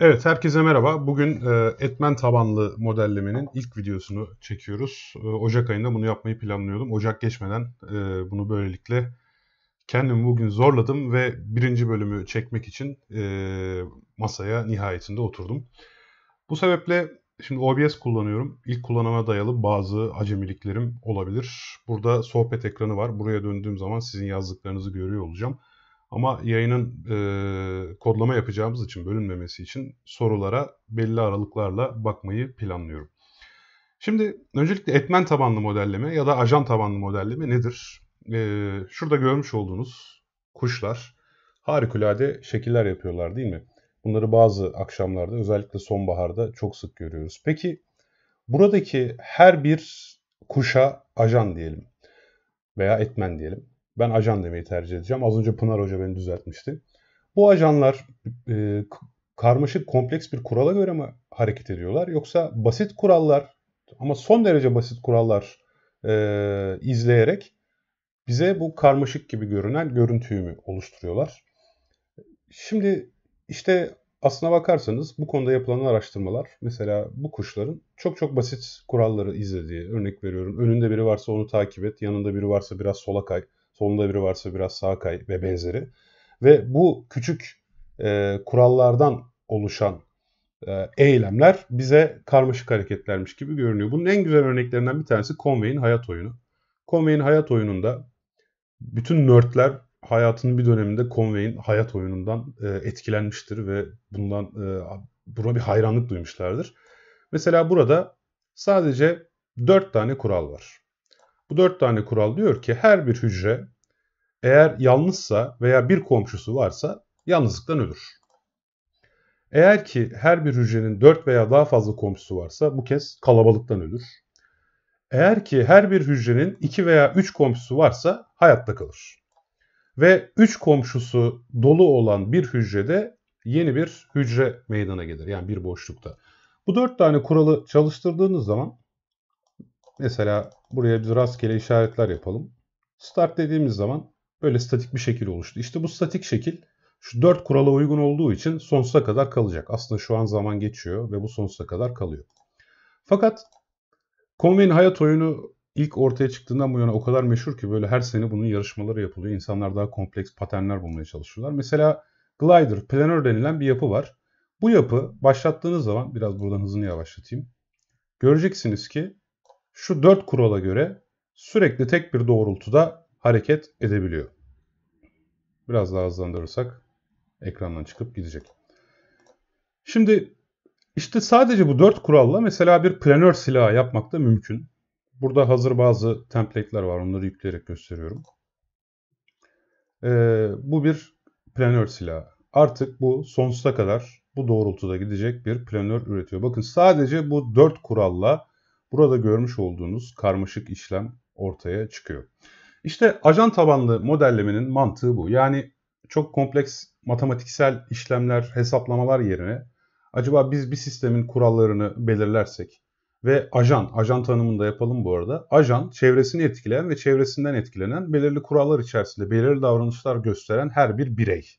Evet, herkese merhaba. Bugün e, etmen tabanlı modellemenin ilk videosunu çekiyoruz. E, Ocak ayında bunu yapmayı planlıyordum. Ocak geçmeden e, bunu böylelikle kendimi bugün zorladım ve birinci bölümü çekmek için e, masaya nihayetinde oturdum. Bu sebeple şimdi OBS kullanıyorum. İlk kullanıma dayalı bazı acemiliklerim olabilir. Burada sohbet ekranı var. Buraya döndüğüm zaman sizin yazdıklarınızı görüyor olacağım. Ama yayının e, kodlama yapacağımız için bölünmemesi için sorulara belli aralıklarla bakmayı planlıyorum. Şimdi öncelikle etmen tabanlı modelleme ya da ajan tabanlı modelleme nedir? E, şurada görmüş olduğunuz kuşlar harikulade şekiller yapıyorlar değil mi? Bunları bazı akşamlarda özellikle sonbaharda çok sık görüyoruz. Peki buradaki her bir kuşa ajan diyelim veya etmen diyelim. Ben ajan demeyi tercih edeceğim. Az önce Pınar Hoca beni düzeltmişti. Bu ajanlar e, karmaşık, kompleks bir kurala göre mi hareket ediyorlar? Yoksa basit kurallar ama son derece basit kurallar e, izleyerek bize bu karmaşık gibi görünen görüntüyü mü oluşturuyorlar? Şimdi işte aslına bakarsanız bu konuda yapılan araştırmalar mesela bu kuşların çok çok basit kuralları izlediği örnek veriyorum. Önünde biri varsa onu takip et, yanında biri varsa biraz sola kay Sonunda biri varsa biraz sağ kay ve benzeri. Ve bu küçük e, kurallardan oluşan e, eylemler bize karmaşık hareketlermiş gibi görünüyor. Bunun en güzel örneklerinden bir tanesi Conway'in hayat oyunu. Conway'in hayat oyununda bütün nörtler hayatının bir döneminde Conway'in hayat oyunundan e, etkilenmiştir ve bundan e, buna bir hayranlık duymuşlardır. Mesela burada sadece 4 tane kural var. Bu dört tane kural diyor ki her bir hücre eğer yalnızsa veya bir komşusu varsa yalnızlıktan ölür. Eğer ki her bir hücrenin dört veya daha fazla komşusu varsa bu kez kalabalıktan ölür. Eğer ki her bir hücrenin iki veya üç komşusu varsa hayatta kalır. Ve üç komşusu dolu olan bir hücrede yeni bir hücre meydana gelir. Yani bir boşlukta. Bu dört tane kuralı çalıştırdığınız zaman Mesela buraya biz rastgele işaretler yapalım. Start dediğimiz zaman böyle statik bir şekil oluştu. İşte bu statik şekil şu dört kurala uygun olduğu için sonsuza kadar kalacak. Aslında şu an zaman geçiyor ve bu sonsuza kadar kalıyor. Fakat Conway'in hayat oyunu ilk ortaya çıktığından bu yana o kadar meşhur ki böyle her sene bunun yarışmaları yapılıyor. İnsanlar daha kompleks paternler bulmaya çalışıyorlar. Mesela glider, planör denilen bir yapı var. Bu yapı başlattığınız zaman biraz buradan hızını yavaşlatayım. Göreceksiniz ki şu dört kurala göre sürekli tek bir doğrultuda hareket edebiliyor. Biraz daha hızlandırırsak ekrandan çıkıp gidecek. Şimdi işte sadece bu dört kuralla mesela bir planör silahı yapmak da mümkün. Burada hazır bazı template'ler var. Onları yükleyerek gösteriyorum. Ee, bu bir planör silahı. Artık bu sonsuza kadar bu doğrultuda gidecek bir planör üretiyor. Bakın sadece bu dört kuralla Burada görmüş olduğunuz karmaşık işlem ortaya çıkıyor. İşte ajan tabanlı modellemenin mantığı bu. Yani çok kompleks matematiksel işlemler, hesaplamalar yerine acaba biz bir sistemin kurallarını belirlersek ve ajan, ajan tanımını da yapalım bu arada. Ajan çevresini etkileyen ve çevresinden etkilenen belirli kurallar içerisinde belirli davranışlar gösteren her bir birey.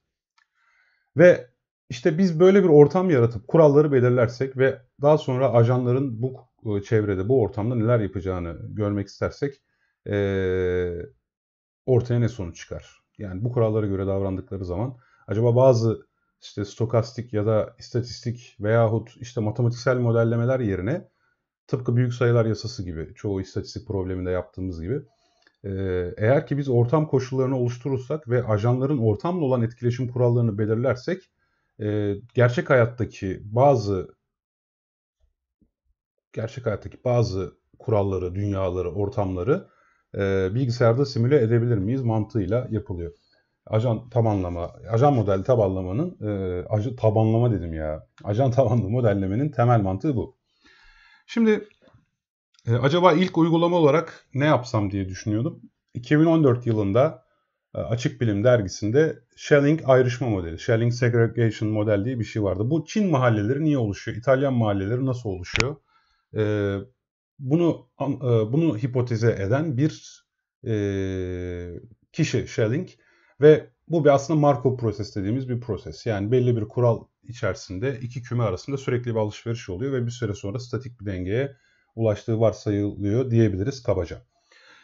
Ve işte biz böyle bir ortam yaratıp kuralları belirlersek ve daha sonra ajanların bu çevrede, bu ortamda neler yapacağını görmek istersek e, ortaya ne sonuç çıkar? Yani bu kurallara göre davrandıkları zaman acaba bazı işte stokastik ya da istatistik veyahut işte matematiksel modellemeler yerine tıpkı büyük sayılar yasası gibi çoğu istatistik probleminde yaptığımız gibi eğer ki biz ortam koşullarını oluşturursak ve ajanların ortamla olan etkileşim kurallarını belirlersek gerçek hayattaki bazı gerçek hayattaki bazı kuralları, dünyaları, ortamları e, bilgisayarda simüle edebilir miyiz mantığıyla yapılıyor. Ajan tabanlama, ajan model tabanlamanın, e, ajan, tabanlama dedim ya, ajan tabanlı modellemenin temel mantığı bu. Şimdi e, acaba ilk uygulama olarak ne yapsam diye düşünüyordum. 2014 yılında e, Açık Bilim dergisinde Schelling ayrışma modeli, Schelling segregation model diye bir şey vardı. Bu Çin mahalleleri niye oluşuyor? İtalyan mahalleleri nasıl oluşuyor? E, bunu e, bunu hipoteze eden bir e, kişi Schelling ve bu bir aslında Markov proses dediğimiz bir proses. Yani belli bir kural içerisinde iki küme arasında sürekli bir alışveriş oluyor ve bir süre sonra statik bir dengeye ulaştığı varsayılıyor diyebiliriz kabaca.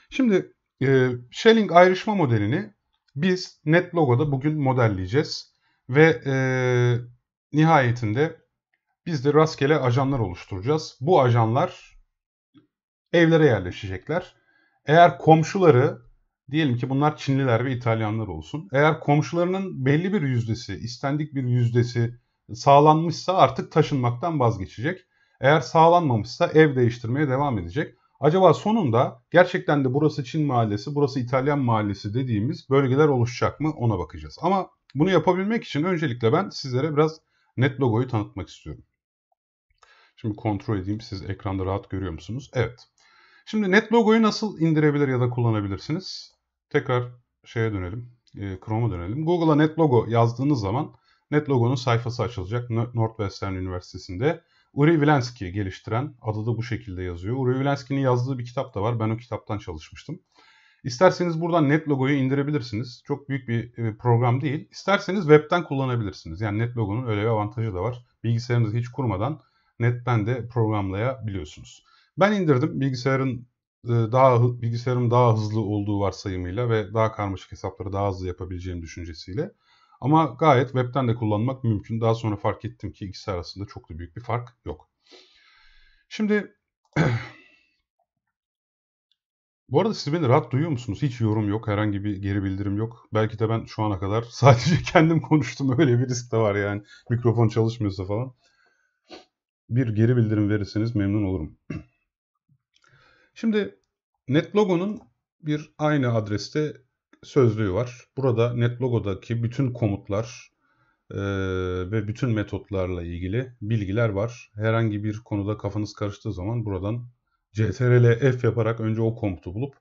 Şimdi e, Schelling ayrışma modelini biz NetLogo'da bugün modelleyeceğiz ve e, nihayetinde biz de rastgele ajanlar oluşturacağız. Bu ajanlar evlere yerleşecekler. Eğer komşuları diyelim ki bunlar Çinliler ve İtalyanlar olsun. Eğer komşularının belli bir yüzdesi, istendik bir yüzdesi sağlanmışsa artık taşınmaktan vazgeçecek. Eğer sağlanmamışsa ev değiştirmeye devam edecek. Acaba sonunda gerçekten de burası Çin mahallesi, burası İtalyan mahallesi dediğimiz bölgeler oluşacak mı ona bakacağız. Ama bunu yapabilmek için öncelikle ben sizlere biraz NetLogo'yu tanıtmak istiyorum. Şimdi kontrol edeyim siz ekranda rahat görüyor musunuz? Evet. Şimdi NetLogo'yu nasıl indirebilir ya da kullanabilirsiniz? Tekrar şeye dönelim. Ee, Chrome'a dönelim. Google'a NetLogo yazdığınız zaman NetLogo'nun sayfası açılacak. Northwestern Üniversitesi'nde Uri Vilenski geliştiren, adı da bu şekilde yazıyor. Uri Vilenski'nin yazdığı bir kitap da var. Ben o kitaptan çalışmıştım. İsterseniz buradan NetLogo'yu indirebilirsiniz. Çok büyük bir e, program değil. İsterseniz webten kullanabilirsiniz. Yani NetLogo'nun öyle bir avantajı da var. Bilgisayarınızı hiç kurmadan netten de programlayabiliyorsunuz. Ben indirdim bilgisayarın e, daha bilgisayarım daha hızlı olduğu varsayımıyla ve daha karmaşık hesapları daha hızlı yapabileceğim düşüncesiyle. Ama gayet webten de kullanmak mümkün. Daha sonra fark ettim ki ikisi arasında çok da büyük bir fark yok. Şimdi bu arada siz beni rahat duyuyor musunuz? Hiç yorum yok, herhangi bir geri bildirim yok. Belki de ben şu ana kadar sadece kendim konuştum. Öyle bir risk de var yani. Mikrofon çalışmıyorsa falan bir geri bildirim verirseniz memnun olurum. Şimdi netlogo'nun bir aynı adreste sözlüğü var. Burada netlogo'daki bütün komutlar e, ve bütün metotlarla ilgili bilgiler var. Herhangi bir konuda kafanız karıştığı zaman buradan CTRL F yaparak önce o komutu bulup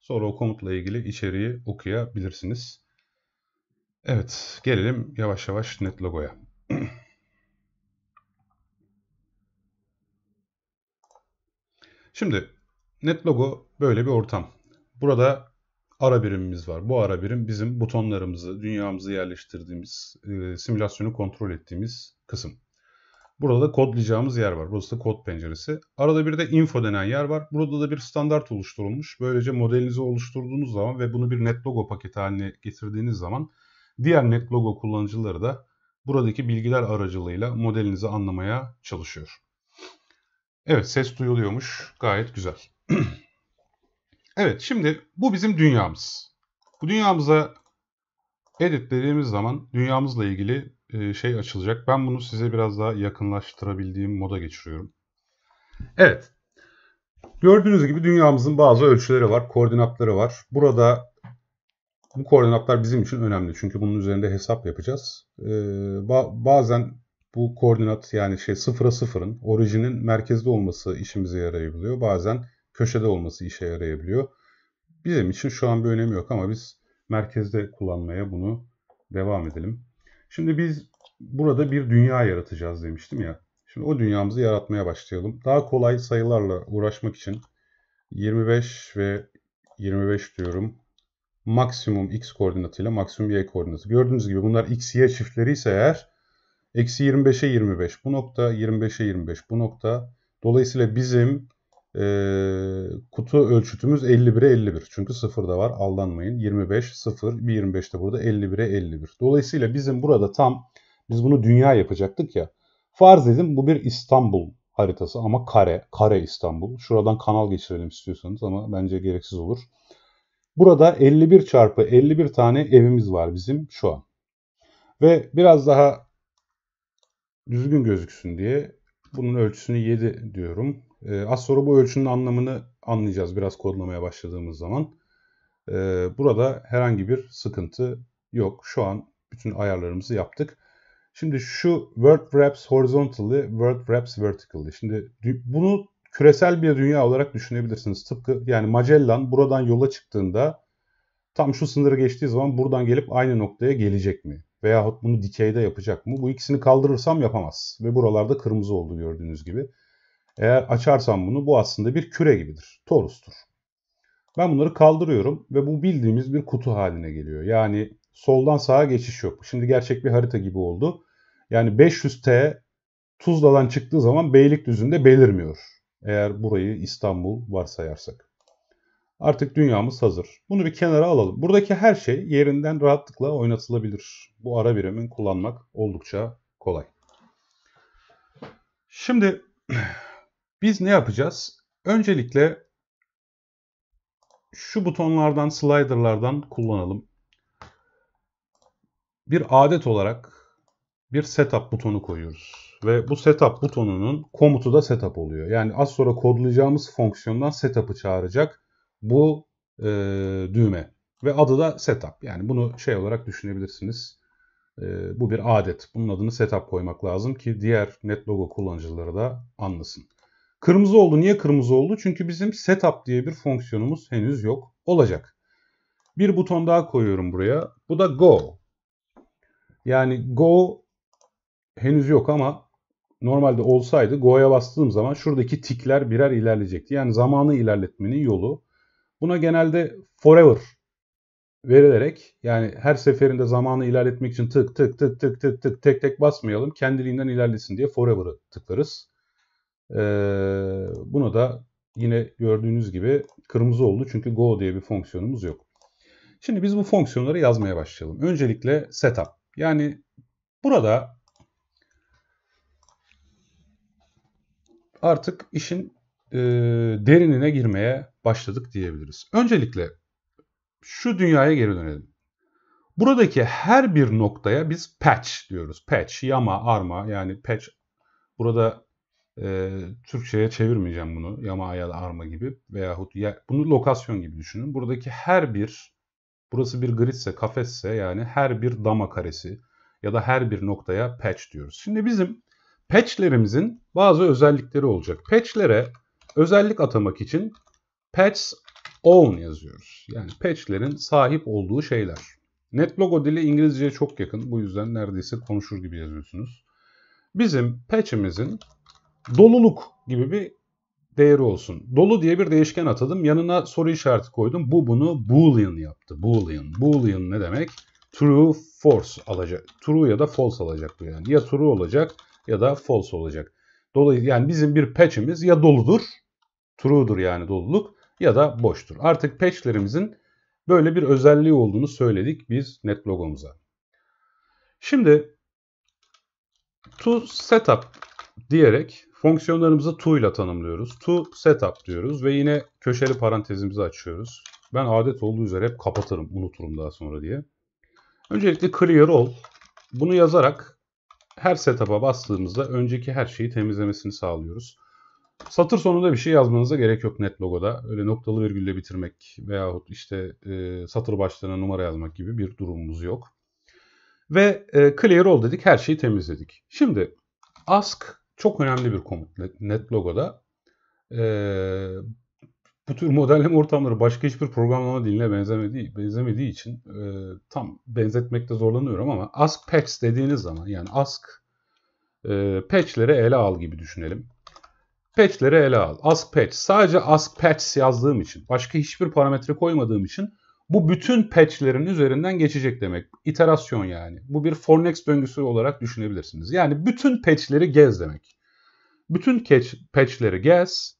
sonra o komutla ilgili içeriği okuyabilirsiniz. Evet, gelelim yavaş yavaş netlogo'ya. Şimdi NetLogo böyle bir ortam. Burada ara birimimiz var. Bu ara birim bizim butonlarımızı, dünyamızı yerleştirdiğimiz, e, simülasyonu kontrol ettiğimiz kısım. Burada da kodlayacağımız yer var. Burası da kod penceresi. Arada bir de info denen yer var. Burada da bir standart oluşturulmuş. Böylece modelinizi oluşturduğunuz zaman ve bunu bir NetLogo paketi haline getirdiğiniz zaman diğer NetLogo kullanıcıları da buradaki bilgiler aracılığıyla modelinizi anlamaya çalışıyor. Evet ses duyuluyormuş. Gayet güzel. evet şimdi bu bizim dünyamız. Bu dünyamıza editlediğimiz zaman dünyamızla ilgili e, şey açılacak. Ben bunu size biraz daha yakınlaştırabildiğim moda geçiriyorum. Evet. Gördüğünüz gibi dünyamızın bazı ölçüleri var, koordinatları var. Burada bu koordinatlar bizim için önemli çünkü bunun üzerinde hesap yapacağız. Ee, ba bazen bu koordinat yani şey sıfıra sıfırın orijinin merkezde olması işimize yarayabiliyor. Bazen köşede olması işe yarayabiliyor. Bizim için şu an bir önemi yok ama biz merkezde kullanmaya bunu devam edelim. Şimdi biz burada bir dünya yaratacağız demiştim ya. Şimdi o dünyamızı yaratmaya başlayalım. Daha kolay sayılarla uğraşmak için 25 ve 25 diyorum. Maksimum x koordinatıyla maksimum y koordinatı. Gördüğünüz gibi bunlar x, y çiftleri ise eğer Eksi 25'e 25 bu nokta, 25'e 25 bu nokta. Dolayısıyla bizim e, kutu ölçütümüz 51'e 51. Çünkü 0 da var aldanmayın. 25, 0, 25 de burada 51'e 51. Dolayısıyla bizim burada tam, biz bunu dünya yapacaktık ya. Farz edin bu bir İstanbul haritası ama kare, kare İstanbul. Şuradan kanal geçirelim istiyorsanız ama bence gereksiz olur. Burada 51 çarpı 51 tane evimiz var bizim şu an. Ve biraz daha düzgün gözüksün diye bunun ölçüsünü 7 diyorum. E, az sonra bu ölçünün anlamını anlayacağız biraz kodlamaya başladığımız zaman. E, burada herhangi bir sıkıntı yok. Şu an bütün ayarlarımızı yaptık. Şimdi şu word wraps horizontally, word wraps vertically. Şimdi bunu küresel bir dünya olarak düşünebilirsiniz. Tıpkı yani Magellan buradan yola çıktığında tam şu sınırı geçtiği zaman buradan gelip aynı noktaya gelecek mi? veyahut bunu dikeyde yapacak mı? Bu ikisini kaldırırsam yapamaz ve buralarda kırmızı oldu gördüğünüz gibi. Eğer açarsam bunu bu aslında bir küre gibidir. Torustur. Ben bunları kaldırıyorum ve bu bildiğimiz bir kutu haline geliyor. Yani soldan sağa geçiş yok. Şimdi gerçek bir harita gibi oldu. Yani 500T Tuzla'dan çıktığı zaman Beylikdüzü'nde belirmiyor. Eğer burayı İstanbul varsayarsak. Artık dünyamız hazır. Bunu bir kenara alalım. Buradaki her şey yerinden rahatlıkla oynatılabilir. Bu ara birimin kullanmak oldukça kolay. Şimdi biz ne yapacağız? Öncelikle şu butonlardan, sliderlardan kullanalım. Bir adet olarak bir setup butonu koyuyoruz. Ve bu setup butonunun komutu da setup oluyor. Yani az sonra kodlayacağımız fonksiyondan setup'ı çağıracak bu e, düğme ve adı da setup. Yani bunu şey olarak düşünebilirsiniz. E, bu bir adet. Bunun adını setup koymak lazım ki diğer net logo kullanıcıları da anlasın. Kırmızı oldu. Niye kırmızı oldu? Çünkü bizim setup diye bir fonksiyonumuz henüz yok. Olacak. Bir buton daha koyuyorum buraya. Bu da go. Yani go henüz yok ama normalde olsaydı go'ya bastığım zaman şuradaki tikler birer ilerleyecekti. Yani zamanı ilerletmenin yolu Buna genelde forever verilerek yani her seferinde zamanı ilerletmek için tık tık tık tık tık tık tek tek basmayalım. Kendiliğinden ilerlesin diye forever'ı tıklarız. Ee, bunu da yine gördüğünüz gibi kırmızı oldu çünkü go diye bir fonksiyonumuz yok. Şimdi biz bu fonksiyonları yazmaya başlayalım. Öncelikle setup. Yani burada artık işin e, derinine girmeye başladık diyebiliriz. Öncelikle şu dünyaya geri dönelim. Buradaki her bir noktaya biz patch diyoruz. Patch, yama, arma yani patch. Burada e, Türkçe'ye çevirmeyeceğim bunu. Yama ya da arma gibi veyahut ya, bunu lokasyon gibi düşünün. Buradaki her bir, burası bir gridse, kafesse yani her bir dama karesi ya da her bir noktaya patch diyoruz. Şimdi bizim patchlerimizin bazı özellikleri olacak. Patchlere özellik atamak için Patch own yazıyoruz. Yani patchlerin sahip olduğu şeyler. NetLogo dili İngilizceye çok yakın. Bu yüzden neredeyse konuşur gibi yazıyorsunuz. Bizim patch'imizin doluluk gibi bir değeri olsun. Dolu diye bir değişken atadım. Yanına soru işareti koydum. Bu bunu boolean yaptı. Boolean. Boolean ne demek? True, false alacak. True ya da false alacak bu yani. Ya true olacak ya da false olacak. Dolayısıyla yani bizim bir patch'imiz ya doludur. True'dur yani doluluk ya da boştur. Artık patchlerimizin böyle bir özelliği olduğunu söyledik biz net logomuza. Şimdi to setup diyerek fonksiyonlarımızı to ile tanımlıyoruz. To setup diyoruz ve yine köşeli parantezimizi açıyoruz. Ben adet olduğu üzere hep kapatırım, unuturum daha sonra diye. Öncelikle clear all. Bunu yazarak her setup'a bastığımızda önceki her şeyi temizlemesini sağlıyoruz. Satır sonunda bir şey yazmanıza gerek yok net logoda. Öyle noktalı virgülle bitirmek veyahut işte e, satır başlarına numara yazmak gibi bir durumumuz yok. Ve e, clear all dedik her şeyi temizledik. Şimdi ask çok önemli bir komut net, logoda. E, bu tür modelleme ortamları başka hiçbir programlama diline benzemediği, benzemediği için e, tam benzetmekte zorlanıyorum ama ask patch dediğiniz zaman yani ask e, patchleri ele al gibi düşünelim. Patch'leri ele al. Ask patch. Sadece ask patch yazdığım için, başka hiçbir parametre koymadığım için bu bütün patch'lerin üzerinden geçecek demek. İterasyon yani. Bu bir for next döngüsü olarak düşünebilirsiniz. Yani bütün patch'leri gez demek. Bütün patch'leri gez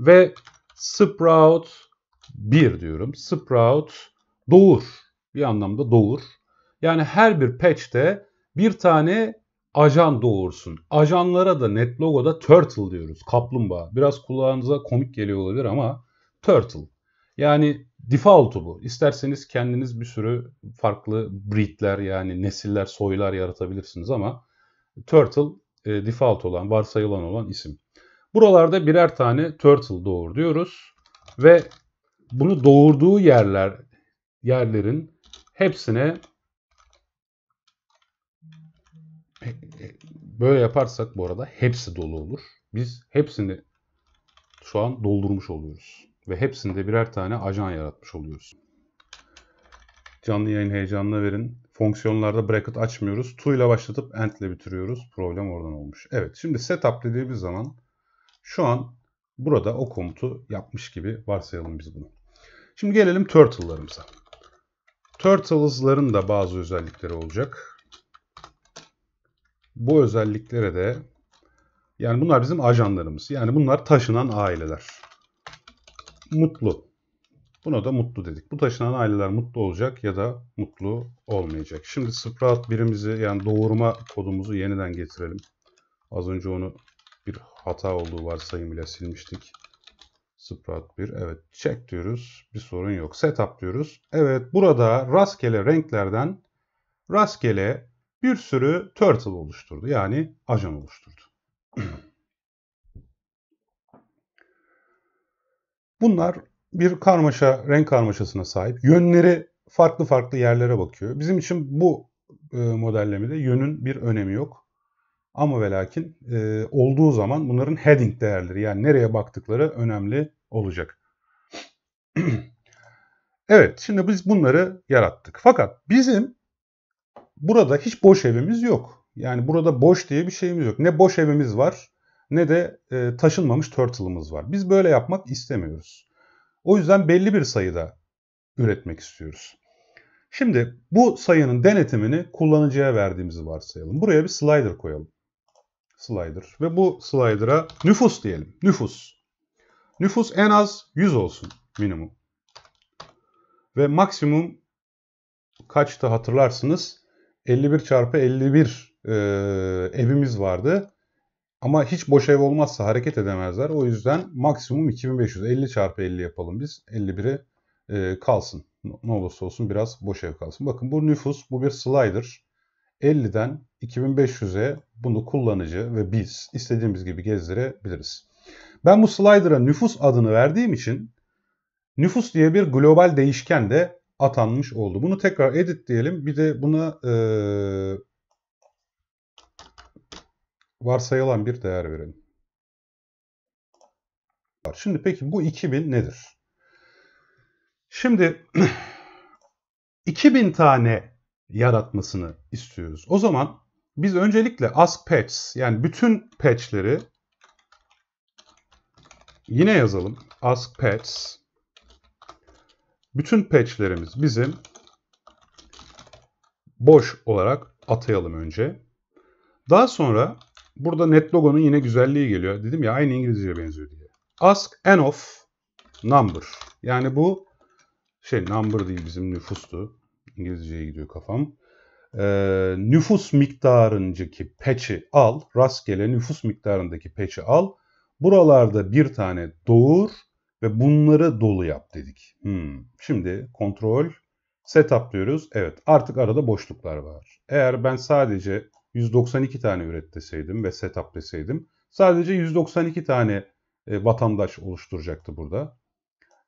ve sprout 1 diyorum. Sprout doğur. Bir anlamda doğur. Yani her bir patch'te bir tane ajan doğursun. Ajanlara da NetLogo'da turtle diyoruz. Kaplumbağa. Biraz kulağınıza komik geliyor olabilir ama turtle. Yani default'u bu. İsterseniz kendiniz bir sürü farklı breedler yani nesiller, soylar yaratabilirsiniz ama turtle e, default olan, varsayılan olan isim. Buralarda birer tane turtle doğur diyoruz ve bunu doğurduğu yerler yerlerin hepsine böyle yaparsak bu arada hepsi dolu olur. Biz hepsini şu an doldurmuş oluyoruz. Ve hepsinde birer tane ajan yaratmış oluyoruz. Canlı yayın heyecanına verin. Fonksiyonlarda bracket açmıyoruz. To ile başlatıp end ile bitiriyoruz. Problem oradan olmuş. Evet şimdi setup dediğimiz zaman şu an burada o komutu yapmış gibi varsayalım biz bunu. Şimdi gelelim turtle'larımıza. Turtles'ların da bazı özellikleri olacak bu özelliklere de yani bunlar bizim ajanlarımız. Yani bunlar taşınan aileler. Mutlu. Buna da mutlu dedik. Bu taşınan aileler mutlu olacak ya da mutlu olmayacak. Şimdi sprout birimizi yani doğurma kodumuzu yeniden getirelim. Az önce onu bir hata olduğu varsayım ile silmiştik. Sprout 1. Evet check diyoruz. Bir sorun yok. Setup diyoruz. Evet burada rastgele renklerden rastgele bir sürü turtle oluşturdu. Yani ajan oluşturdu. Bunlar bir karmaşa, renk karmaşasına sahip. Yönleri farklı farklı yerlere bakıyor. Bizim için bu e, modellemede yönün bir önemi yok. Ama ve lakin e, olduğu zaman bunların heading değerleri yani nereye baktıkları önemli olacak. evet şimdi biz bunları yarattık. Fakat bizim burada hiç boş evimiz yok. Yani burada boş diye bir şeyimiz yok. Ne boş evimiz var ne de e, taşınmamış turtle'ımız var. Biz böyle yapmak istemiyoruz. O yüzden belli bir sayıda üretmek istiyoruz. Şimdi bu sayının denetimini kullanıcıya verdiğimizi varsayalım. Buraya bir slider koyalım. Slider ve bu slider'a nüfus diyelim. Nüfus. Nüfus en az 100 olsun minimum. Ve maksimum kaçtı hatırlarsınız? 51 çarpı 51 e, evimiz vardı. Ama hiç boş ev olmazsa hareket edemezler. O yüzden maksimum 2500. 50 çarpı 50 yapalım biz. 51'i e, kalsın. Ne olursa olsun biraz boş ev kalsın. Bakın bu nüfus, bu bir slider. 50'den 2500'e bunu kullanıcı ve biz istediğimiz gibi gezdirebiliriz. Ben bu slider'a nüfus adını verdiğim için nüfus diye bir global değişken de atanmış oldu. Bunu tekrar edit diyelim. Bir de buna e, varsayılan bir değer verelim. Şimdi peki bu 2000 nedir? Şimdi 2000 tane yaratmasını istiyoruz. O zaman biz öncelikle ask patches yani bütün patch'leri yine yazalım. ask patches bütün patch'lerimiz bizim boş olarak atayalım önce. Daha sonra burada net logo'nun yine güzelliği geliyor. Dedim ya aynı İngilizceye benziyor diye. Ask an of number. Yani bu şey number değil bizim nüfustu. İngilizceye gidiyor kafam. Ee, nüfus miktarındaki peçi al. Rastgele nüfus miktarındaki peçi al. Buralarda bir tane doğur ve bunları dolu yap dedik. Hmm. Şimdi kontrol setup diyoruz. Evet artık arada boşluklar var. Eğer ben sadece 192 tane üret deseydim ve setup deseydim sadece 192 tane e, vatandaş oluşturacaktı burada.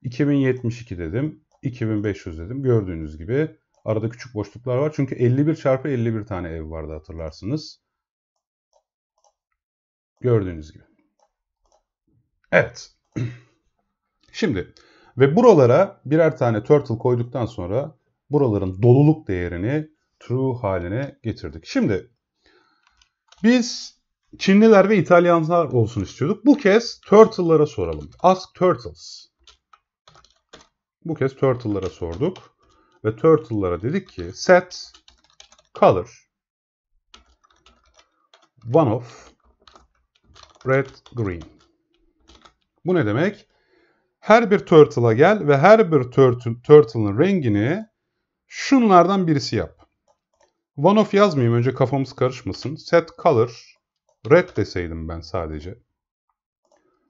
2072 dedim. 2500 dedim. Gördüğünüz gibi arada küçük boşluklar var. Çünkü 51 çarpı 51 tane ev vardı hatırlarsınız. Gördüğünüz gibi. Evet. Şimdi ve buralara birer tane turtle koyduktan sonra buraların doluluk değerini true haline getirdik. Şimdi biz Çinliler ve İtalyanlar olsun istiyorduk. Bu kez turtle'lara soralım. Ask turtles. Bu kez turtle'lara sorduk ve turtle'lara dedik ki set color one of red green. Bu ne demek? her bir turtle'a gel ve her bir turtle, turtle'ın rengini şunlardan birisi yap. One of yazmayayım önce kafamız karışmasın. Set color red deseydim ben sadece.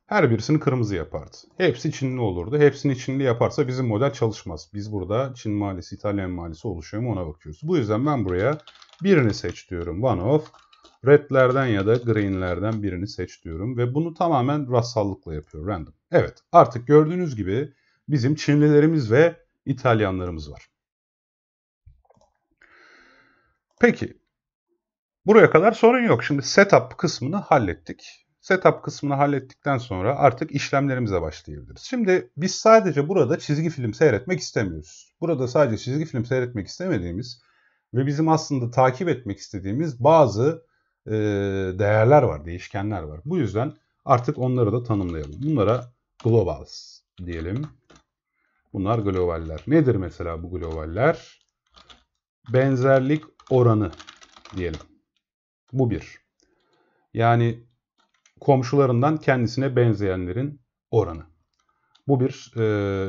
Her birisini kırmızı yapardı. Hepsi Çinli olurdu. Hepsini Çinli yaparsa bizim model çalışmaz. Biz burada Çin mahallesi, İtalyan mahallesi oluşuyor mu ona bakıyoruz. Bu yüzden ben buraya birini seç diyorum. One of redlerden ya da greenlerden birini seç diyorum. Ve bunu tamamen rastsallıkla yapıyor. Random. Evet artık gördüğünüz gibi bizim Çinlilerimiz ve İtalyanlarımız var. Peki buraya kadar sorun yok. Şimdi setup kısmını hallettik. Setup kısmını hallettikten sonra artık işlemlerimize başlayabiliriz. Şimdi biz sadece burada çizgi film seyretmek istemiyoruz. Burada sadece çizgi film seyretmek istemediğimiz ve bizim aslında takip etmek istediğimiz bazı e, değerler var, değişkenler var. Bu yüzden artık onları da tanımlayalım. Bunlara globals diyelim. Bunlar globaller. Nedir mesela bu globaller? Benzerlik oranı diyelim. Bu bir. Yani komşularından kendisine benzeyenlerin oranı. Bu bir e,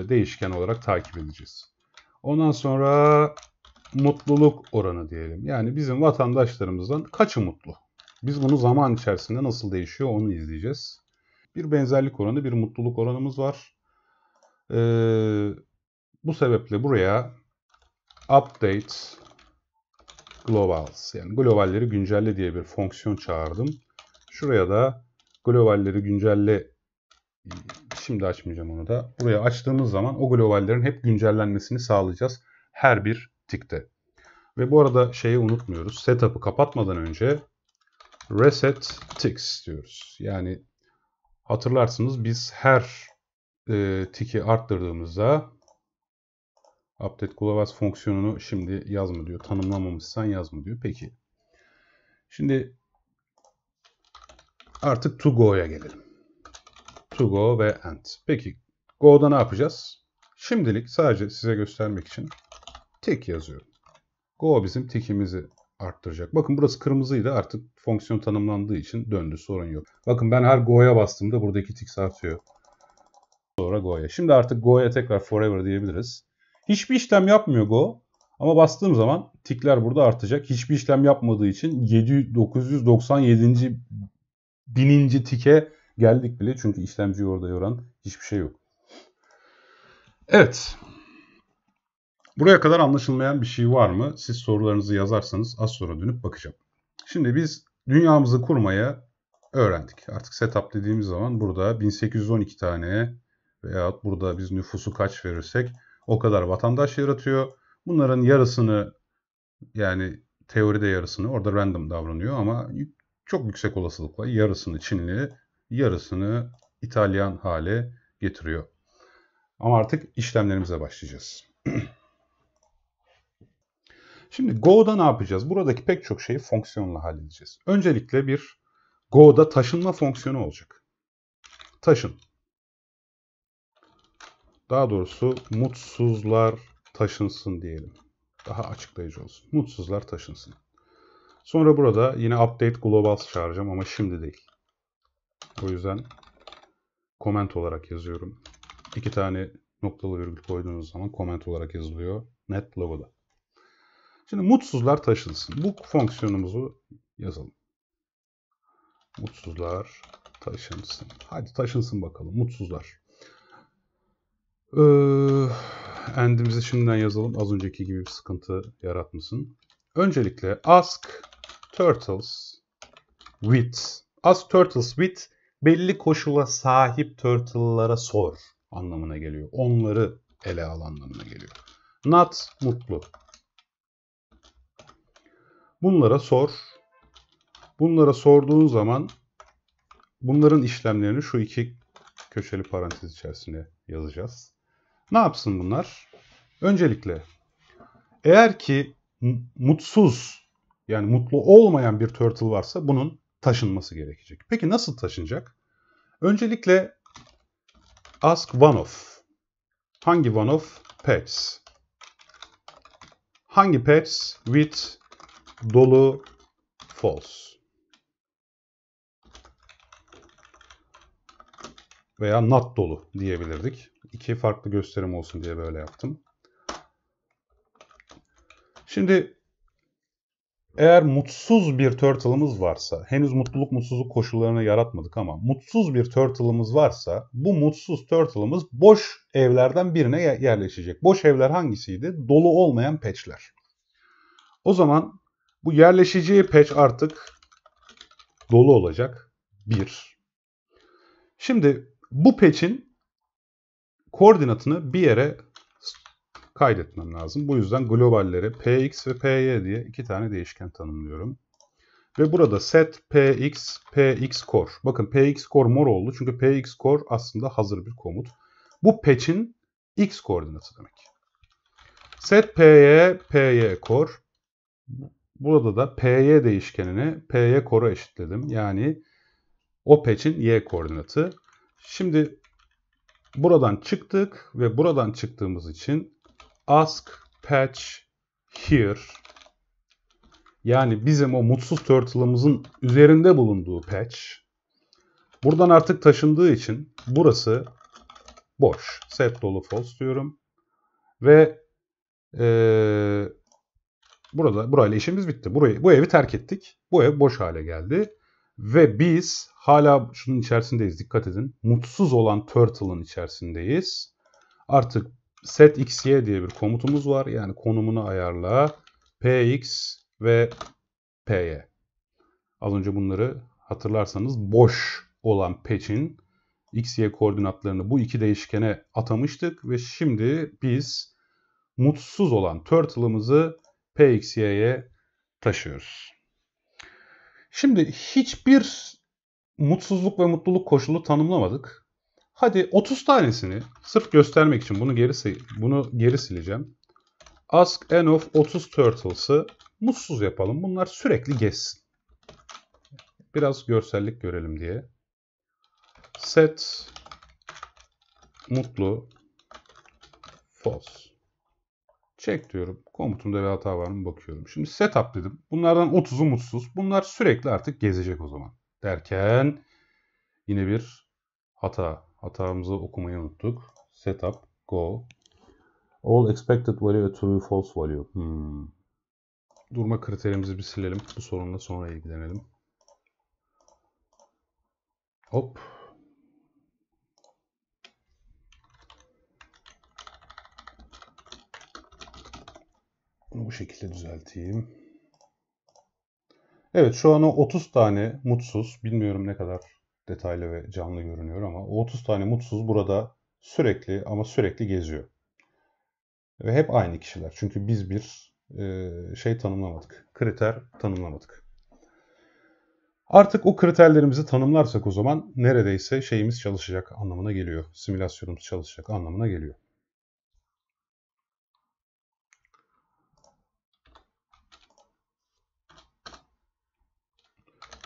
değişken olarak takip edeceğiz. Ondan sonra mutluluk oranı diyelim. Yani bizim vatandaşlarımızdan kaçı mutlu? Biz bunu zaman içerisinde nasıl değişiyor onu izleyeceğiz bir benzerlik oranı, bir mutluluk oranımız var. Ee, bu sebeple buraya update globals yani globalleri güncelle diye bir fonksiyon çağırdım. Şuraya da globalleri güncelle şimdi açmayacağım onu da. Buraya açtığımız zaman o globallerin hep güncellenmesini sağlayacağız her bir tikte. Ve bu arada şeyi unutmuyoruz. Setup'ı kapatmadan önce reset ticks diyoruz. Yani Hatırlarsınız biz her e, tiki arttırdığımızda update globas fonksiyonunu şimdi yazma diyor. Tanımlamamışsan yazma diyor. Peki. Şimdi artık to go'ya gelelim. To go ve end. Peki go'da ne yapacağız? Şimdilik sadece size göstermek için tick yazıyorum. Go bizim tikimizi arttıracak. Bakın burası kırmızıydı artık fonksiyon tanımlandığı için döndü sorun yok. Bakın ben her go'ya bastığımda buradaki tiks artıyor. Sonra go'ya. Şimdi artık go'ya tekrar forever diyebiliriz. Hiçbir işlem yapmıyor go. Ama bastığım zaman tikler burada artacak. Hiçbir işlem yapmadığı için 7, 997. bininci tike geldik bile. Çünkü işlemci orada yoran hiçbir şey yok. Evet. Buraya kadar anlaşılmayan bir şey var mı? Siz sorularınızı yazarsanız az sonra dönüp bakacağım. Şimdi biz dünyamızı kurmaya öğrendik. Artık setup dediğimiz zaman burada 1812 tane veya burada biz nüfusu kaç verirsek o kadar vatandaş yaratıyor. Bunların yarısını yani teoride yarısını orada random davranıyor ama çok yüksek olasılıkla yarısını Çinli, yarısını İtalyan hale getiriyor. Ama artık işlemlerimize başlayacağız. Şimdi Go'da ne yapacağız? Buradaki pek çok şeyi fonksiyonla halledeceğiz. Öncelikle bir Go'da taşınma fonksiyonu olacak. Taşın. Daha doğrusu mutsuzlar taşınsın diyelim. Daha açıklayıcı olsun. Mutsuzlar taşınsın. Sonra burada yine update global çağıracağım ama şimdi değil. O yüzden comment olarak yazıyorum. İki tane noktalı virgül koyduğunuz zaman comment olarak yazılıyor. Net logo'da. Şimdi mutsuzlar taşınsın. Bu fonksiyonumuzu yazalım. Mutsuzlar taşınsın. Hadi taşınsın bakalım mutsuzlar. Ee, endimizi şimdiden yazalım. Az önceki gibi bir sıkıntı yaratmasın. Öncelikle ask turtles with ask turtles with belli koşula sahip turtle'lara sor anlamına geliyor. Onları ele al anlamına geliyor. Not mutlu. Bunlara sor. Bunlara sorduğun zaman bunların işlemlerini şu iki köşeli parantez içerisine yazacağız. Ne yapsın bunlar? Öncelikle eğer ki mutsuz yani mutlu olmayan bir turtle varsa bunun taşınması gerekecek. Peki nasıl taşınacak? Öncelikle ask one of hangi one of pets hangi pets with dolu false. Veya not dolu diyebilirdik. İki farklı gösterim olsun diye böyle yaptım. Şimdi eğer mutsuz bir turtle'ımız varsa, henüz mutluluk mutsuzluk koşullarını yaratmadık ama mutsuz bir turtle'ımız varsa bu mutsuz turtle'ımız boş evlerden birine yerleşecek. Boş evler hangisiydi? Dolu olmayan patch'ler. O zaman bu yerleşeceği patch artık dolu olacak. 1. Şimdi bu patch'in koordinatını bir yere kaydetmem lazım. Bu yüzden globallere px ve py diye iki tane değişken tanımlıyorum. Ve burada set px, px core. Bakın px core mor oldu çünkü px core aslında hazır bir komut. Bu patch'in x koordinatı demek. Set py, py core. Burada da py değişkenini py kora eşitledim. Yani o patch'in y koordinatı. Şimdi buradan çıktık ve buradan çıktığımız için ask patch here yani bizim o mutsuz turtle'ımızın üzerinde bulunduğu patch buradan artık taşındığı için burası boş. Set dolu false diyorum. Ve ee, Burada burayla işimiz bitti. Burayı, bu evi terk ettik. Bu ev boş hale geldi. Ve biz hala şunun içerisindeyiz. Dikkat edin. Mutsuz olan turtle'ın içerisindeyiz. Artık set xy diye bir komutumuz var. Yani konumunu ayarla. px ve py. Az önce bunları hatırlarsanız boş olan patch'in xy koordinatlarını bu iki değişkene atamıştık ve şimdi biz mutsuz olan turtle'ımızı PXY'ye taşıyoruz. Şimdi hiçbir mutsuzluk ve mutluluk koşulu tanımlamadık. Hadi 30 tanesini sırf göstermek için bunu geri bunu geri sileceğim. Ask N of 30 Turtles'ı mutsuz yapalım. Bunlar sürekli gezsin. Biraz görsellik görelim diye. Set mutlu false. Check diyorum. Komutumda bir hata var mı bakıyorum. Şimdi setup dedim. Bunlardan 30'u mutsuz. Bunlar sürekli artık gezecek o zaman. Derken yine bir hata. Hatamızı okumayı unuttuk. Setup go. All expected value true false value. Hmm. Durma kriterimizi bir silelim. Bu sorunla sonra ilgilenelim. Hop. Bunu bu şekilde düzelteyim. Evet şu an o 30 tane mutsuz. Bilmiyorum ne kadar detaylı ve canlı görünüyor ama o 30 tane mutsuz burada sürekli ama sürekli geziyor. Ve hep aynı kişiler. Çünkü biz bir e, şey tanımlamadık. Kriter tanımlamadık. Artık o kriterlerimizi tanımlarsak o zaman neredeyse şeyimiz çalışacak anlamına geliyor. Simülasyonumuz çalışacak anlamına geliyor.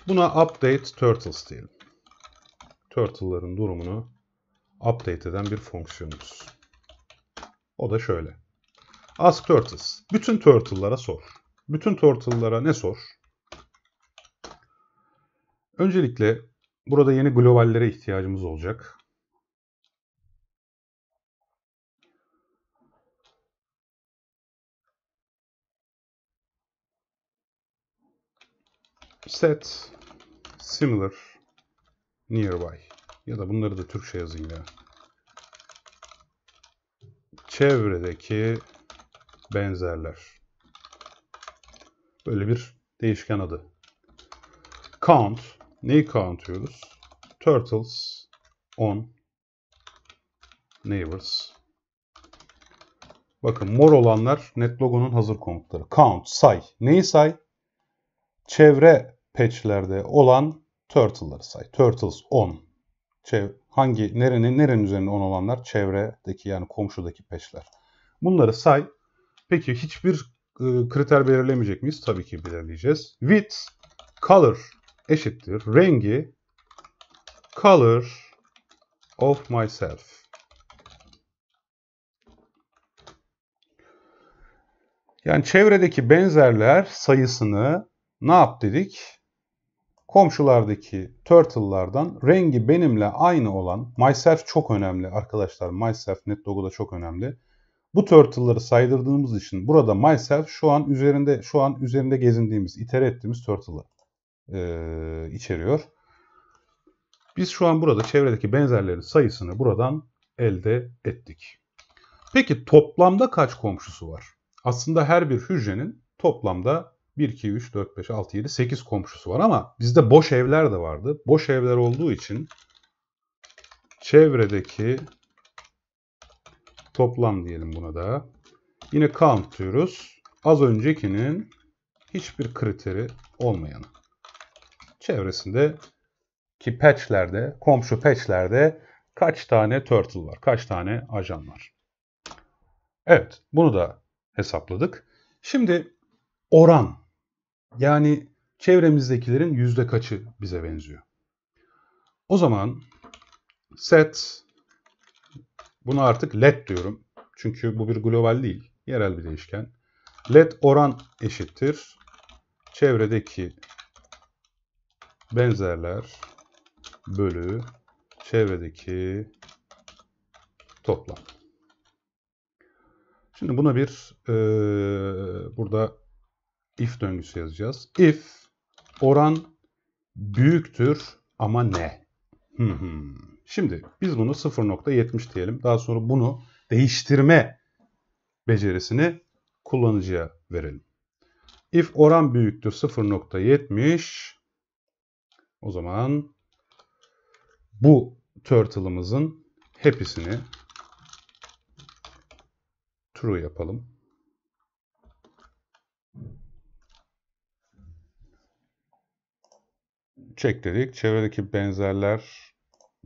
Buna update turtles diyelim. Turtle'ların durumunu update eden bir fonksiyonumuz. O da şöyle. Ask turtles. Bütün turtle'lara sor. Bütün turtle'lara ne sor? Öncelikle burada yeni globallere ihtiyacımız olacak. set similar nearby ya da bunları da Türkçe yazayım ya. Çevredeki benzerler. Böyle bir değişken adı. Count. Neyi countıyoruz? Turtles on neighbors. Bakın mor olanlar NetLogo'nun hazır komutları. Count, say. Neyi say? Çevre patchlerde olan turtle'ları say. Turtles 10. Çev hangi nerenin nerenin üzerinde 10 olanlar çevredeki yani komşudaki patchler. Bunları say. Peki hiçbir e, kriter belirlemeyecek miyiz? Tabii ki belirleyeceğiz. Width color eşittir rengi color of myself. Yani çevredeki benzerler sayısını ne yap dedik? komşulardaki turtle'lardan rengi benimle aynı olan myself çok önemli arkadaşlar. Myself NetDogo'da çok önemli. Bu turtle'ları saydırdığımız için burada myself şu an üzerinde şu an üzerinde gezindiğimiz, iter ettiğimiz turtle'ı e, içeriyor. Biz şu an burada çevredeki benzerlerin sayısını buradan elde ettik. Peki toplamda kaç komşusu var? Aslında her bir hücrenin toplamda 1, 2, 3, 4, 5, 6, 7, 8 komşusu var ama bizde boş evler de vardı. Boş evler olduğu için çevredeki toplam diyelim buna da. Yine count diyoruz. Az öncekinin hiçbir kriteri olmayanı. Çevresinde ki patchlerde, komşu patchlerde kaç tane turtle var, kaç tane ajan var. Evet, bunu da hesapladık. Şimdi oran yani çevremizdekilerin yüzde kaçı bize benziyor? O zaman set bunu artık let diyorum. Çünkü bu bir global değil, yerel bir değişken. Let oran eşittir çevredeki benzerler bölü çevredeki toplam. Şimdi buna bir e, burada if döngüsü yazacağız. If oran büyüktür ama ne? Şimdi biz bunu 0.70 diyelim. Daha sonra bunu değiştirme becerisini kullanıcıya verelim. If oran büyüktür 0.70 o zaman bu turtle'ımızın hepsini true yapalım. check dedik. Çevredeki benzerler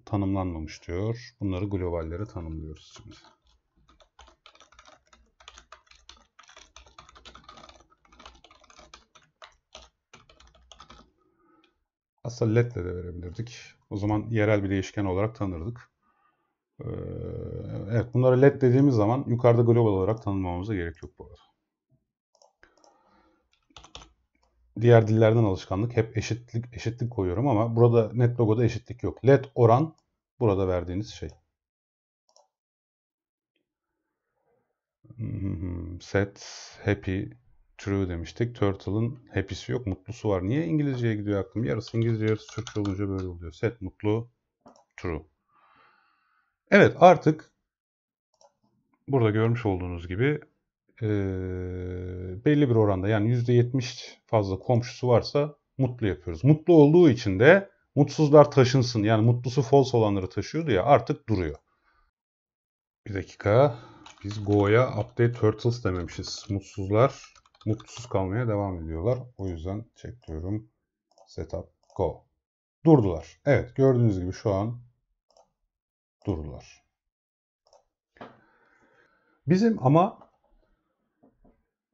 tanımlanmamış diyor. Bunları globallere tanımlıyoruz şimdi. Aslında led'le de verebilirdik. O zaman yerel bir değişken olarak tanırdık. Ee, evet bunları led dediğimiz zaman yukarıda global olarak tanımlamamıza gerek yok bu arada. diğer dillerden alışkanlık hep eşitlik eşitlik koyuyorum ama burada net logoda eşitlik yok. Let oran burada verdiğiniz şey. Hmm, set, happy, true demiştik. Turtle'ın happy'si yok, mutlusu var. Niye İngilizceye gidiyor aklım? Yarısı İngilizce, yarısı Türkçe olunca böyle oluyor. Set, mutlu, true. Evet artık burada görmüş olduğunuz gibi e, belli bir oranda yani %70 fazla komşusu varsa mutlu yapıyoruz. Mutlu olduğu için de mutsuzlar taşınsın. Yani mutlusu false olanları taşıyordu ya artık duruyor. Bir dakika. Biz Go'ya update turtles dememişiz. Mutsuzlar mutsuz kalmaya devam ediyorlar. O yüzden çekiyorum. Setup go. Durdular. Evet gördüğünüz gibi şu an durdular. Bizim ama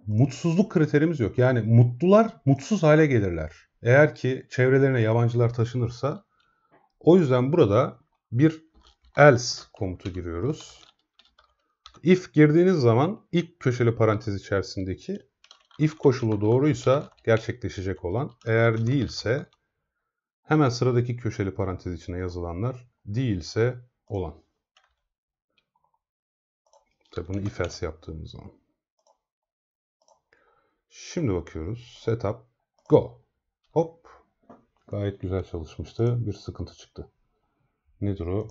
mutsuzluk kriterimiz yok. Yani mutlular mutsuz hale gelirler. Eğer ki çevrelerine yabancılar taşınırsa. O yüzden burada bir else komutu giriyoruz. If girdiğiniz zaman ilk köşeli parantez içerisindeki if koşulu doğruysa gerçekleşecek olan, eğer değilse hemen sıradaki köşeli parantez içine yazılanlar değilse olan. Tabi bunu if else yaptığımız zaman. Şimdi bakıyoruz. Setup go. Hop. Gayet güzel çalışmıştı. Bir sıkıntı çıktı. Nedir o?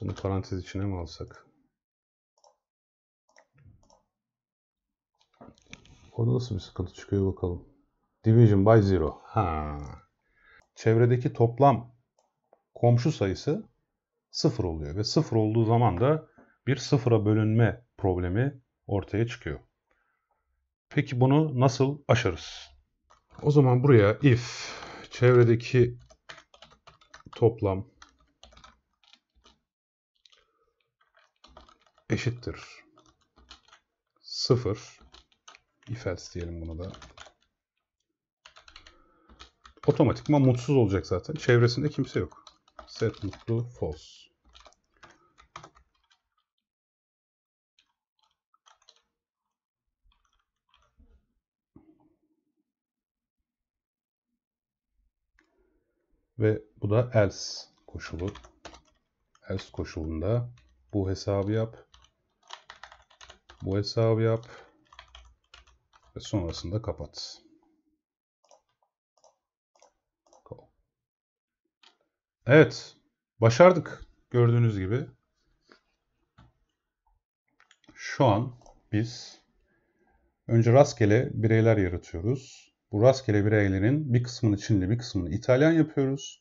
Bunu parantez içine mi alsak? Orada nasıl bir sıkıntı çıkıyor bakalım. Division by zero. Ha. Çevredeki toplam komşu sayısı sıfır oluyor ve sıfır olduğu zaman da bir sıfıra bölünme problemi ortaya çıkıyor. Peki bunu nasıl aşarız? O zaman buraya if çevredeki toplam eşittir 0 if else diyelim bunu da otomatikman mutsuz olacak zaten. Çevresinde kimse yok. Set mutlu false. Ve bu da else koşulu. Else koşulunda bu hesabı yap. Bu hesabı yap. Ve sonrasında kapat. Evet. Başardık. Gördüğünüz gibi. Şu an biz önce rastgele bireyler yaratıyoruz. Bu rastgele bireylerin bir kısmını Çinli bir kısmını İtalyan yapıyoruz.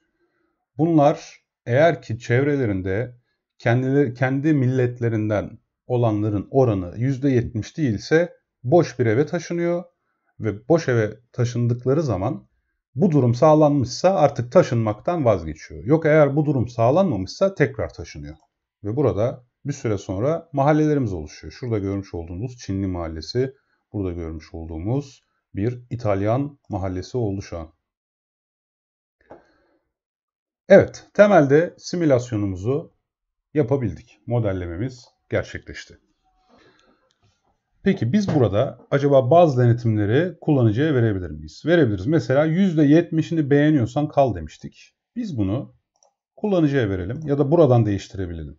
Bunlar eğer ki çevrelerinde kendileri, kendi milletlerinden olanların oranı %70 değilse boş bir eve taşınıyor ve boş eve taşındıkları zaman bu durum sağlanmışsa artık taşınmaktan vazgeçiyor. Yok eğer bu durum sağlanmamışsa tekrar taşınıyor. Ve burada bir süre sonra mahallelerimiz oluşuyor. Şurada görmüş olduğunuz Çinli mahallesi, burada görmüş olduğumuz bir İtalyan mahallesi oldu şu an. Evet, temelde simülasyonumuzu yapabildik. Modellememiz gerçekleşti. Peki biz burada acaba bazı denetimleri kullanıcıya verebilir miyiz? Verebiliriz. Mesela %70'ini beğeniyorsan kal demiştik. Biz bunu kullanıcıya verelim ya da buradan değiştirebilirim.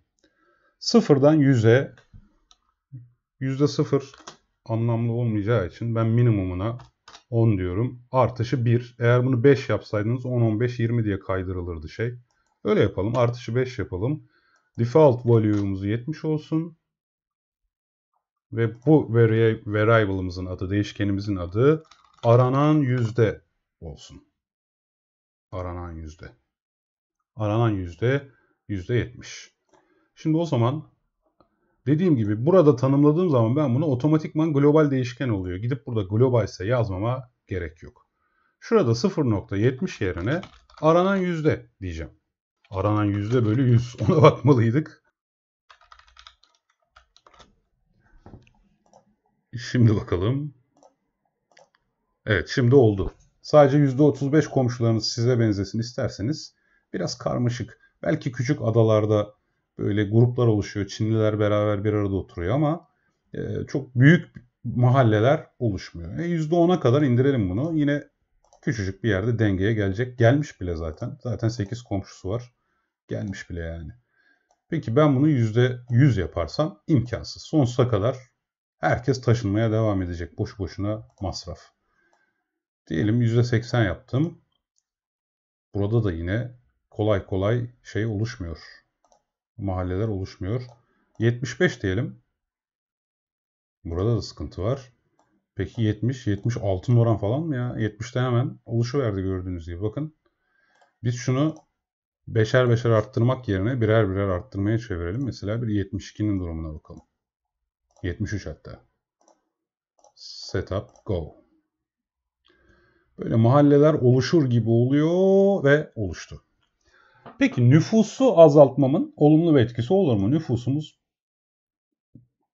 Sıfırdan yüzde sıfır anlamlı olmayacağı için ben minimumuna 10 diyorum. Artışı 1. Eğer bunu 5 yapsaydınız 10, 15, 20 diye kaydırılırdı şey. Öyle yapalım. Artışı 5 yapalım. Default value'umuz 70 olsun. Ve bu variable'ımızın adı, değişkenimizin adı aranan yüzde olsun. Aranan yüzde. Aranan yüzde yüzde %70. Şimdi o zaman Dediğim gibi burada tanımladığım zaman ben bunu otomatikman global değişken oluyor. Gidip burada global ise yazmama gerek yok. Şurada 0.70 yerine aranan yüzde diyeceğim. Aranan yüzde bölü 100 ona bakmalıydık. Şimdi bakalım. Evet şimdi oldu. Sadece %35 komşularınız size benzesin isterseniz biraz karmaşık. Belki küçük adalarda böyle gruplar oluşuyor. Çinliler beraber bir arada oturuyor ama e, çok büyük mahalleler oluşmuyor. E, %10'a kadar indirelim bunu. Yine küçücük bir yerde dengeye gelecek. Gelmiş bile zaten. Zaten 8 komşusu var. Gelmiş bile yani. Peki ben bunu %100 yaparsam imkansız. Sonsuza kadar herkes taşınmaya devam edecek. Boş boşuna masraf. Diyelim %80 yaptım. Burada da yine kolay kolay şey oluşmuyor mahalleler oluşmuyor. 75 diyelim. Burada da sıkıntı var. Peki 70, 70 oran falan mı ya? 70'te hemen oluşuverdi gördüğünüz gibi. Bakın biz şunu beşer beşer arttırmak yerine birer birer arttırmaya çevirelim. Mesela bir 72'nin durumuna bakalım. 73 hatta. Setup go. Böyle mahalleler oluşur gibi oluyor ve oluştu. Peki nüfusu azaltmamın olumlu bir etkisi olur mu? Nüfusumuz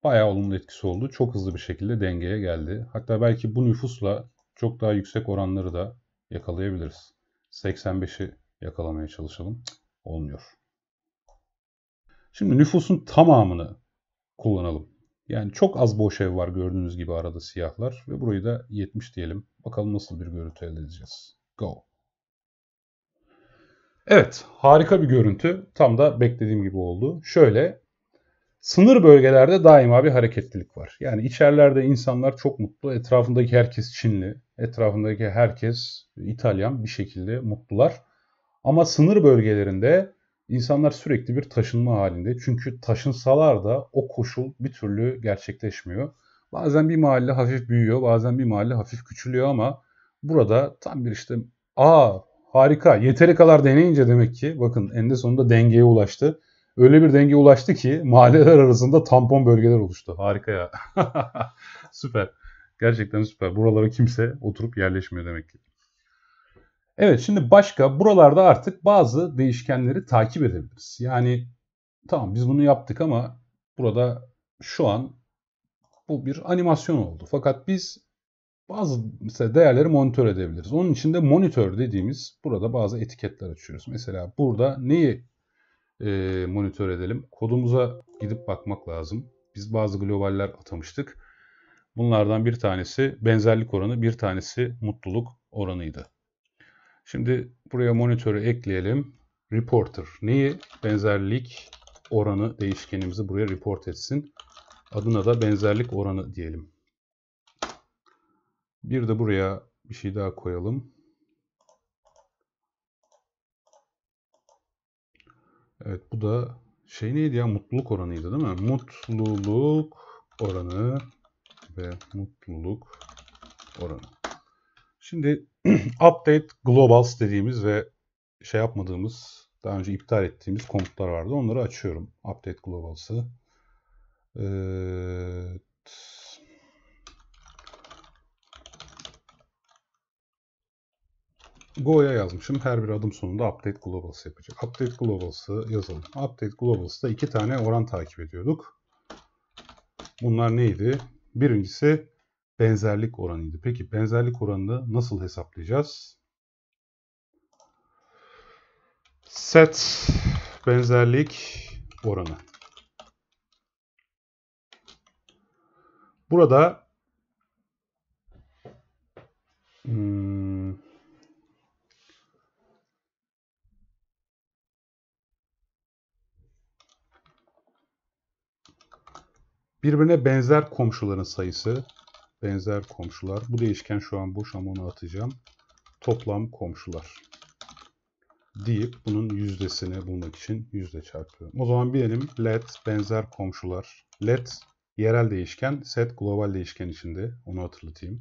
bayağı olumlu etkisi oldu. Çok hızlı bir şekilde dengeye geldi. Hatta belki bu nüfusla çok daha yüksek oranları da yakalayabiliriz. 85'i yakalamaya çalışalım. Olmuyor. Şimdi nüfusun tamamını kullanalım. Yani çok az boş ev var gördüğünüz gibi arada siyahlar ve burayı da 70 diyelim. Bakalım nasıl bir görüntü elde edeceğiz. Go. Evet harika bir görüntü. Tam da beklediğim gibi oldu. Şöyle sınır bölgelerde daima bir hareketlilik var. Yani içerilerde insanlar çok mutlu. Etrafındaki herkes Çinli. Etrafındaki herkes İtalyan bir şekilde mutlular. Ama sınır bölgelerinde insanlar sürekli bir taşınma halinde. Çünkü taşınsalar da o koşul bir türlü gerçekleşmiyor. Bazen bir mahalle hafif büyüyor, bazen bir mahalle hafif küçülüyor ama burada tam bir işte A Harika. Yeteri kadar deneyince demek ki bakın en de sonunda dengeye ulaştı. Öyle bir denge ulaştı ki mahalleler arasında tampon bölgeler oluştu. Harika ya. süper. Gerçekten süper. Buralara kimse oturup yerleşmiyor demek ki. Evet şimdi başka buralarda artık bazı değişkenleri takip edebiliriz. Yani tamam biz bunu yaptık ama burada şu an bu bir animasyon oldu. Fakat biz bazı mesela değerleri monitör edebiliriz. Onun için de monitör dediğimiz burada bazı etiketler açıyoruz. Mesela burada neyi e, monitör edelim? Kodumuza gidip bakmak lazım. Biz bazı globaller atamıştık. Bunlardan bir tanesi benzerlik oranı, bir tanesi mutluluk oranıydı. Şimdi buraya monitörü ekleyelim. Reporter. Neyi? Benzerlik oranı değişkenimizi buraya report etsin. Adına da benzerlik oranı diyelim. Bir de buraya bir şey daha koyalım. Evet bu da şey neydi ya mutluluk oranıydı değil mi? Mutluluk oranı ve mutluluk oranı. Şimdi update globals dediğimiz ve şey yapmadığımız daha önce iptal ettiğimiz komutlar vardı. Onları açıyorum. Update globals'ı. Evet. Go'ya yazmışım. Her bir adım sonunda update globals yapacak. Update globals'ı yazalım. Update globals'ta iki tane oran takip ediyorduk. Bunlar neydi? Birincisi benzerlik oranıydı. Peki benzerlik oranını nasıl hesaplayacağız? Set benzerlik oranı. Burada hmm, Birbirine benzer komşuların sayısı. Benzer komşular. Bu değişken şu an boş ama onu atacağım. Toplam komşular. Deyip bunun yüzdesini bulmak için yüzde çarpıyorum. O zaman bilelim let benzer komşular. Let yerel değişken. Set global değişken içinde. Onu hatırlatayım.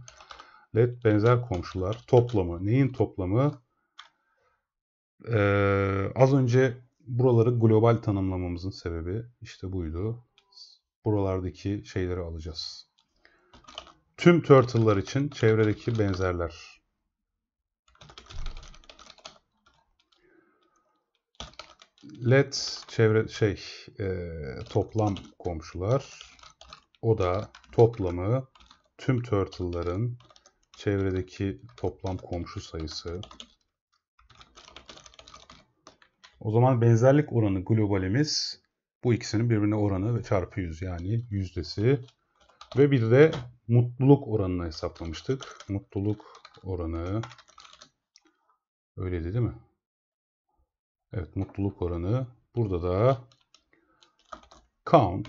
Let benzer komşular toplamı. Neyin toplamı? Ee, az önce buraları global tanımlamamızın sebebi işte buydu buralardaki şeyleri alacağız. Tüm turtle'lar için çevredeki benzerler. Let çevre şey e, toplam komşular o da toplamı tüm turtle'ların çevredeki toplam komşu sayısı. O zaman benzerlik oranı globalimiz bu ikisinin birbirine oranı ve çarpı 100 yani yüzdesi. Ve bir de mutluluk oranını hesaplamıştık. Mutluluk oranı öyleydi değil mi? Evet mutluluk oranı. Burada da count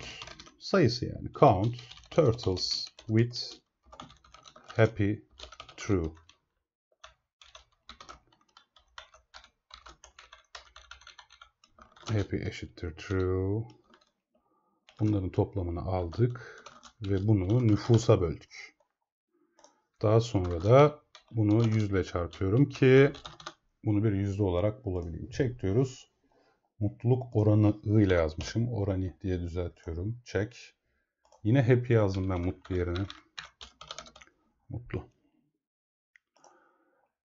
sayısı yani count turtles with happy true happy eşittir true. Bunların toplamını aldık ve bunu nüfusa böldük. Daha sonra da bunu yüzle çarpıyorum ki bunu bir yüzde olarak bulabileyim. Çek diyoruz. Mutluluk oranı I ile yazmışım. Oranı diye düzeltiyorum. Çek. Yine happy yazdım ben mutlu yerine. Mutlu.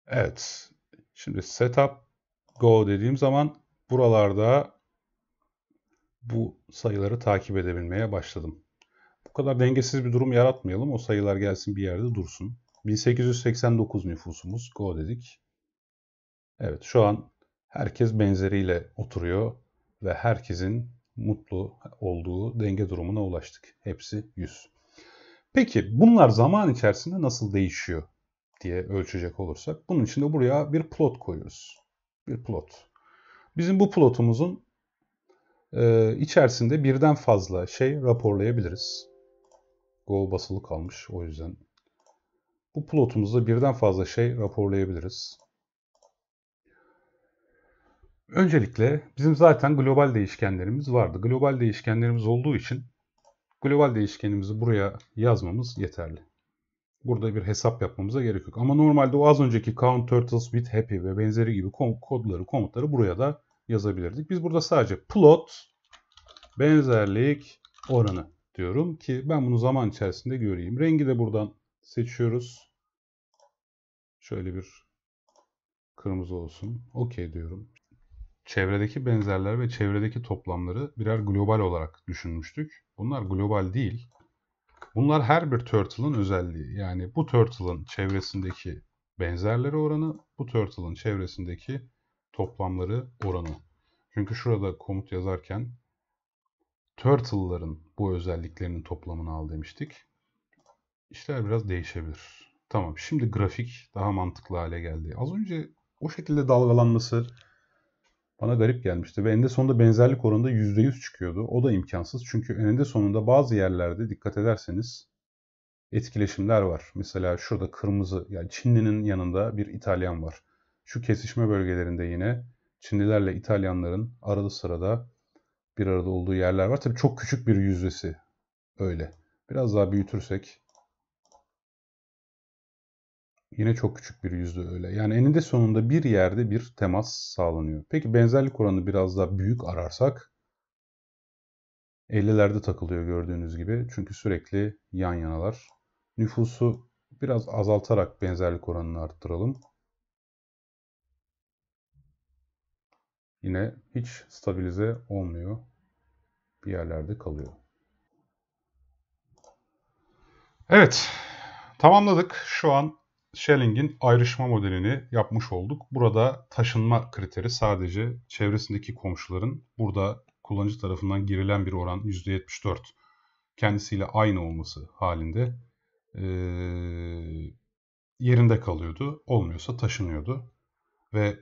Evet. Şimdi setup go dediğim zaman buralarda bu sayıları takip edebilmeye başladım. Bu kadar dengesiz bir durum yaratmayalım. O sayılar gelsin bir yerde dursun. 1889 nüfusumuz. Go dedik. Evet şu an herkes benzeriyle oturuyor ve herkesin mutlu olduğu denge durumuna ulaştık. Hepsi 100. Peki bunlar zaman içerisinde nasıl değişiyor diye ölçecek olursak bunun için de buraya bir plot koyuyoruz. Bir plot. Bizim bu plotumuzun e, içerisinde birden fazla şey raporlayabiliriz. Go basılı kalmış o yüzden. Bu plotumuzda birden fazla şey raporlayabiliriz. Öncelikle bizim zaten global değişkenlerimiz vardı. Global değişkenlerimiz olduğu için global değişkenimizi buraya yazmamız yeterli. Burada bir hesap yapmamıza gerek yok. Ama normalde o az önceki count turtles with happy ve benzeri gibi kodları, komutları buraya da yazabilirdik. Biz burada sadece plot benzerlik oranı diyorum ki ben bunu zaman içerisinde göreyim. Rengi de buradan seçiyoruz. Şöyle bir kırmızı olsun. Okey diyorum. Çevredeki benzerler ve çevredeki toplamları birer global olarak düşünmüştük. Bunlar global değil. Bunlar her bir turtle'ın özelliği. Yani bu turtle'ın çevresindeki benzerleri oranı, bu turtle'ın çevresindeki toplamları oranı. Çünkü şurada komut yazarken turtle'ların bu özelliklerinin toplamını al demiştik. İşler biraz değişebilir. Tamam şimdi grafik daha mantıklı hale geldi. Az önce o şekilde dalgalanması bana garip gelmişti ve eninde sonunda benzerlik oranında %100 çıkıyordu. O da imkansız çünkü eninde sonunda bazı yerlerde dikkat ederseniz etkileşimler var. Mesela şurada kırmızı yani Çinli'nin yanında bir İtalyan var. Şu kesişme bölgelerinde yine Çinlilerle İtalyanların arada sırada bir arada olduğu yerler var. Tabii çok küçük bir yüzdesi öyle. Biraz daha büyütürsek yine çok küçük bir yüzde öyle. Yani eninde sonunda bir yerde bir temas sağlanıyor. Peki benzerlik oranı biraz daha büyük ararsak 50'lerde takılıyor gördüğünüz gibi. Çünkü sürekli yan yanalar. Nüfusu biraz azaltarak benzerlik oranını arttıralım. yine hiç stabilize olmuyor. Bir yerlerde kalıyor. Evet. Tamamladık. Şu an Schelling'in ayrışma modelini yapmış olduk. Burada taşınma kriteri sadece çevresindeki komşuların burada kullanıcı tarafından girilen bir oran %74 kendisiyle aynı olması halinde e, yerinde kalıyordu. Olmuyorsa taşınıyordu. Ve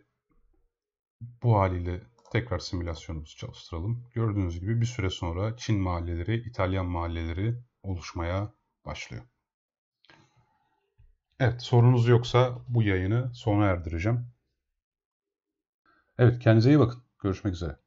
bu haliyle tekrar simülasyonumuzu çalıştıralım. Gördüğünüz gibi bir süre sonra Çin mahalleleri, İtalyan mahalleleri oluşmaya başlıyor. Evet sorunuz yoksa bu yayını sona erdireceğim. Evet kendinize iyi bakın. Görüşmek üzere.